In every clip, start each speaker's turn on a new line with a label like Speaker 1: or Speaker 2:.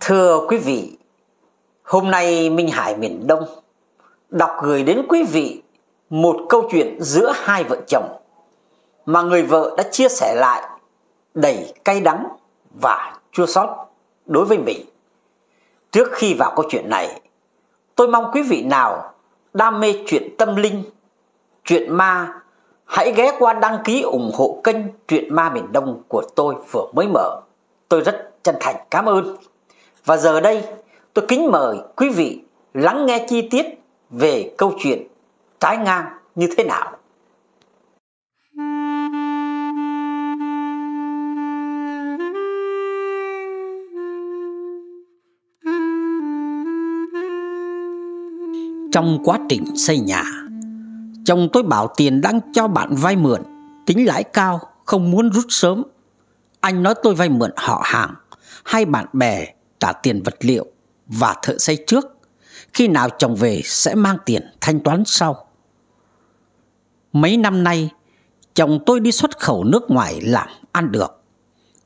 Speaker 1: Thưa quý vị, hôm nay Minh Hải miền Đông đọc gửi đến quý vị một câu chuyện giữa hai vợ chồng mà người vợ đã chia sẻ lại đầy cay đắng và chua xót đối với mình. Trước khi vào câu chuyện này, tôi mong quý vị nào đam mê chuyện tâm linh, chuyện ma hãy ghé qua đăng ký ủng hộ kênh Truyện Ma Miền Đông của tôi vừa mới mở. Tôi rất chân thành cảm ơn. Và giờ đây, tôi kính mời quý vị lắng nghe chi tiết về câu chuyện trái ngang như thế nào. Trong quá trình xây nhà, chồng tôi bảo tiền đang cho bạn vay mượn, tính lãi cao, không muốn rút sớm. Anh nói tôi vay mượn họ hàng hay bạn bè trả tiền vật liệu và thợ xây trước. Khi nào chồng về sẽ mang tiền thanh toán sau. Mấy năm nay, chồng tôi đi xuất khẩu nước ngoài làm ăn được.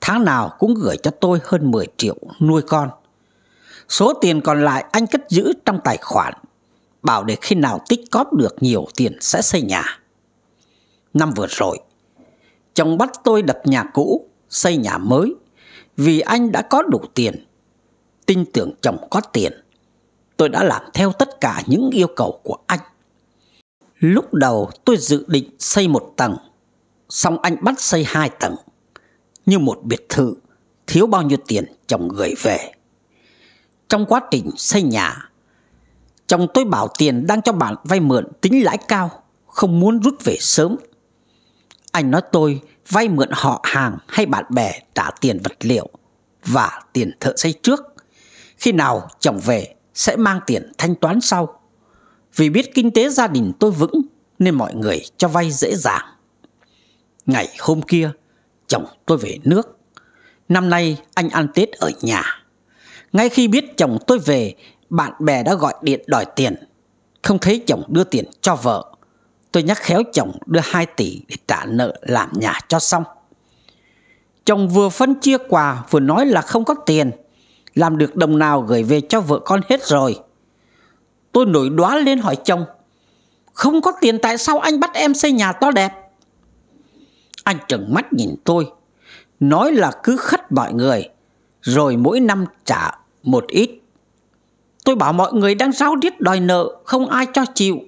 Speaker 1: Tháng nào cũng gửi cho tôi hơn 10 triệu nuôi con. Số tiền còn lại anh cất giữ trong tài khoản, bảo để khi nào tích cóp được nhiều tiền sẽ xây nhà. Năm vừa rồi, chồng bắt tôi đập nhà cũ, xây nhà mới vì anh đã có đủ tiền tin tưởng chồng có tiền, tôi đã làm theo tất cả những yêu cầu của anh. Lúc đầu tôi dự định xây một tầng, xong anh bắt xây hai tầng. Như một biệt thự, thiếu bao nhiêu tiền chồng gửi về. Trong quá trình xây nhà, chồng tôi bảo tiền đang cho bạn vay mượn tính lãi cao, không muốn rút về sớm. Anh nói tôi vay mượn họ hàng hay bạn bè trả tiền vật liệu và tiền thợ xây trước. Khi nào chồng về sẽ mang tiền thanh toán sau Vì biết kinh tế gia đình tôi vững Nên mọi người cho vay dễ dàng Ngày hôm kia Chồng tôi về nước Năm nay anh ăn Tết ở nhà Ngay khi biết chồng tôi về Bạn bè đã gọi điện đòi tiền Không thấy chồng đưa tiền cho vợ Tôi nhắc khéo chồng đưa 2 tỷ Để trả nợ làm nhà cho xong Chồng vừa phân chia quà Vừa nói là không có tiền làm được đồng nào gửi về cho vợ con hết rồi. Tôi nổi đoá lên hỏi chồng, không có tiền tại sao anh bắt em xây nhà to đẹp? Anh trợn mắt nhìn tôi, nói là cứ khất mọi người, rồi mỗi năm trả một ít. Tôi bảo mọi người đang ráo riết đòi nợ, không ai cho chịu.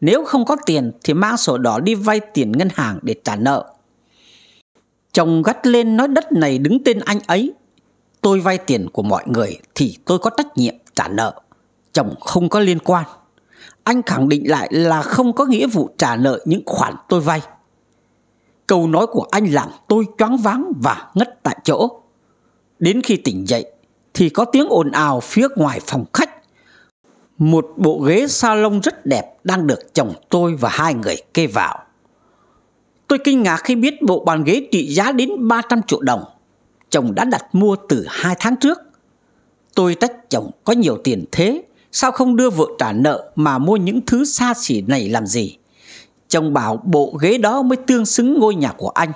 Speaker 1: Nếu không có tiền thì mang sổ đỏ đi vay tiền ngân hàng để trả nợ. Chồng gắt lên nói đất này đứng tên anh ấy tôi vay tiền của mọi người thì tôi có trách nhiệm trả nợ. Chồng không có liên quan. Anh khẳng định lại là không có nghĩa vụ trả nợ những khoản tôi vay. Câu nói của anh làm tôi choáng váng và ngất tại chỗ. Đến khi tỉnh dậy thì có tiếng ồn ào phía ngoài phòng khách. Một bộ ghế salon rất đẹp đang được chồng tôi và hai người kê vào. Tôi kinh ngạc khi biết bộ bàn ghế trị giá đến 300 triệu đồng chồng đã đặt mua từ hai tháng trước. Tôi trách chồng có nhiều tiền thế, sao không đưa vợ trả nợ mà mua những thứ xa xỉ này làm gì? Chồng bảo bộ ghế đó mới tương xứng ngôi nhà của anh.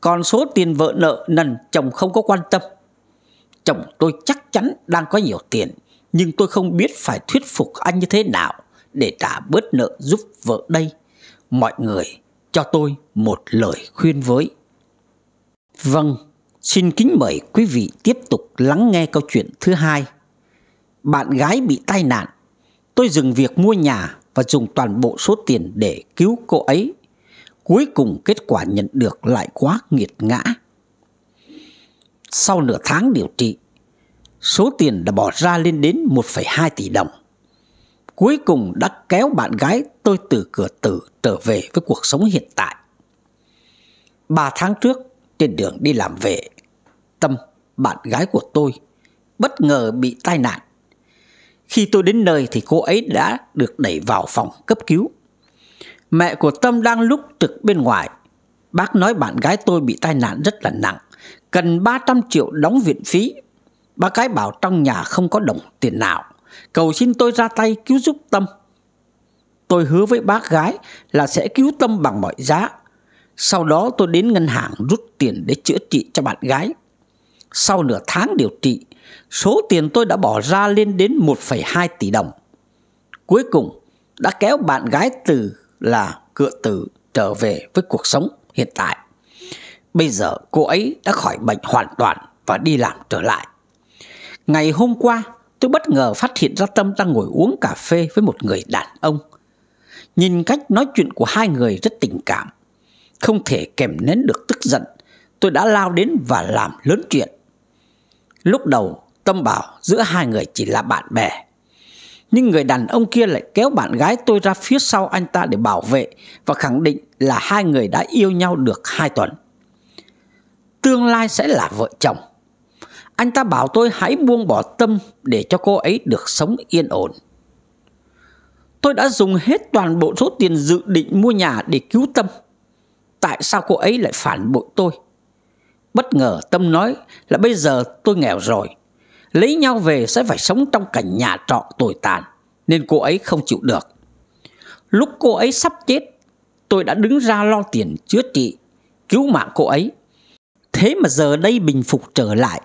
Speaker 1: Còn số tiền vợ nợ nần chồng không có quan tâm. Chồng tôi chắc chắn đang có nhiều tiền, nhưng tôi không biết phải thuyết phục anh như thế nào để trả bớt nợ giúp vợ đây. Mọi người cho tôi một lời khuyên với. Vâng, Xin kính mời quý vị tiếp tục lắng nghe câu chuyện thứ hai. Bạn gái bị tai nạn, tôi dừng việc mua nhà và dùng toàn bộ số tiền để cứu cô ấy. Cuối cùng kết quả nhận được lại quá nghiệt ngã. Sau nửa tháng điều trị, số tiền đã bỏ ra lên đến 1,2 tỷ đồng. Cuối cùng đã kéo bạn gái tôi từ cửa tử trở về với cuộc sống hiện tại. Ba tháng trước, trên đường đi làm về. Tâm, bạn gái của tôi, bất ngờ bị tai nạn. Khi tôi đến nơi thì cô ấy đã được đẩy vào phòng cấp cứu. Mẹ của Tâm đang lúc trực bên ngoài. Bác nói bạn gái tôi bị tai nạn rất là nặng, cần 300 triệu đóng viện phí. Bác gái bảo trong nhà không có đồng tiền nào, cầu xin tôi ra tay cứu giúp Tâm. Tôi hứa với bác gái là sẽ cứu Tâm bằng mọi giá sau đó tôi đến ngân hàng rút tiền để chữa trị cho bạn gái. Sau nửa tháng điều trị, số tiền tôi đã bỏ ra lên đến 1,2 tỷ đồng. Cuối cùng, đã kéo bạn gái từ là cựa tử trở về với cuộc sống hiện tại. Bây giờ cô ấy đã khỏi bệnh hoàn toàn và đi làm trở lại. Ngày hôm qua, tôi bất ngờ phát hiện ra Tâm đang ngồi uống cà phê với một người đàn ông. Nhìn cách nói chuyện của hai người rất tình cảm. Không thể kèm nén được tức giận, tôi đã lao đến và làm lớn chuyện. Lúc đầu, Tâm bảo giữa hai người chỉ là bạn bè. Nhưng người đàn ông kia lại kéo bạn gái tôi ra phía sau anh ta để bảo vệ và khẳng định là hai người đã yêu nhau được hai tuần. Tương lai sẽ là vợ chồng. Anh ta bảo tôi hãy buông bỏ tâm để cho cô ấy được sống yên ổn. Tôi đã dùng hết toàn bộ số tiền dự định mua nhà để cứu tâm tại sao cô ấy lại phản bội tôi. Bất ngờ Tâm nói là bây giờ tôi nghèo rồi, lấy nhau về sẽ phải sống trong cảnh nhà trọ tồi tàn, nên cô ấy không chịu được. Lúc cô ấy sắp chết, tôi đã đứng ra lo tiền chữa trị, cứu mạng cô ấy. Thế mà giờ đây bình phục trở lại,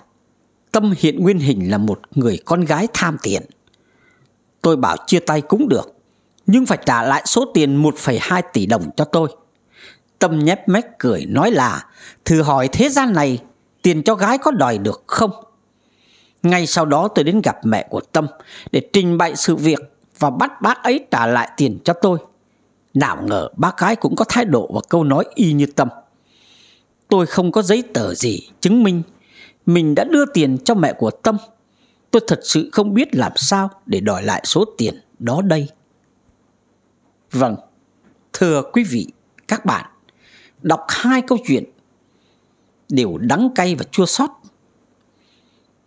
Speaker 1: Tâm hiện nguyên hình là một người con gái tham tiền. Tôi bảo chia tay cũng được, nhưng phải trả lại số tiền 1,2 tỷ đồng cho tôi. Tâm nhép mép cười nói là Thử hỏi thế gian này Tiền cho gái có đòi được không Ngay sau đó tôi đến gặp mẹ của Tâm Để trình bày sự việc Và bắt bác ấy trả lại tiền cho tôi Nào ngờ bác gái cũng có thái độ Và câu nói y như Tâm Tôi không có giấy tờ gì Chứng minh Mình đã đưa tiền cho mẹ của Tâm Tôi thật sự không biết làm sao Để đòi lại số tiền đó đây Vâng, thưa quý vị, các bạn đọc hai câu chuyện đều đắng cay và chua xót.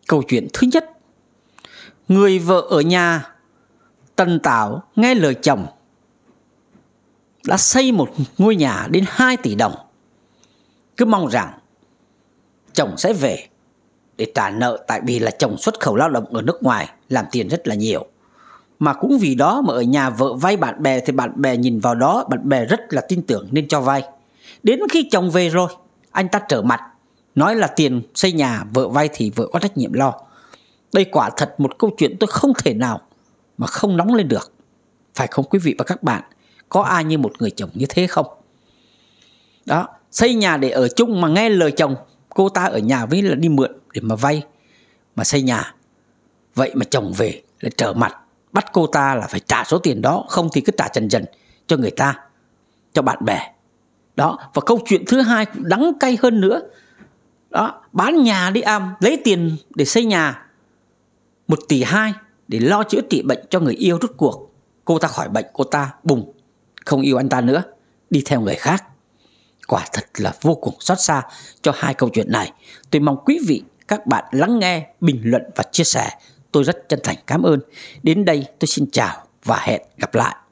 Speaker 1: Câu chuyện thứ nhất, người vợ ở nhà Tần Tảo nghe lời chồng đã xây một ngôi nhà đến 2 tỷ đồng. Cứ mong rằng chồng sẽ về để trả nợ tại vì là chồng xuất khẩu lao động ở nước ngoài làm tiền rất là nhiều. Mà cũng vì đó mà ở nhà vợ vay bạn bè thì bạn bè nhìn vào đó, bạn bè rất là tin tưởng nên cho vay. Đến khi chồng về rồi Anh ta trở mặt Nói là tiền xây nhà vợ vay thì vợ có trách nhiệm lo Đây quả thật một câu chuyện tôi không thể nào Mà không nóng lên được Phải không quý vị và các bạn Có ai như một người chồng như thế không Đó Xây nhà để ở chung mà nghe lời chồng Cô ta ở nhà với là đi mượn để mà vay Mà xây nhà Vậy mà chồng về lại trở mặt Bắt cô ta là phải trả số tiền đó Không thì cứ trả dần dần cho người ta Cho bạn bè đó và câu chuyện thứ hai cũng đắng cay hơn nữa đó bán nhà đi am lấy tiền để xây nhà một tỷ hai để lo chữa trị bệnh cho người yêu rút cuộc cô ta khỏi bệnh cô ta bùng không yêu anh ta nữa đi theo người khác quả thật là vô cùng xót xa cho hai câu chuyện này tôi mong quý vị các bạn lắng nghe bình luận và chia sẻ tôi rất chân thành cảm ơn đến đây tôi xin chào và hẹn gặp lại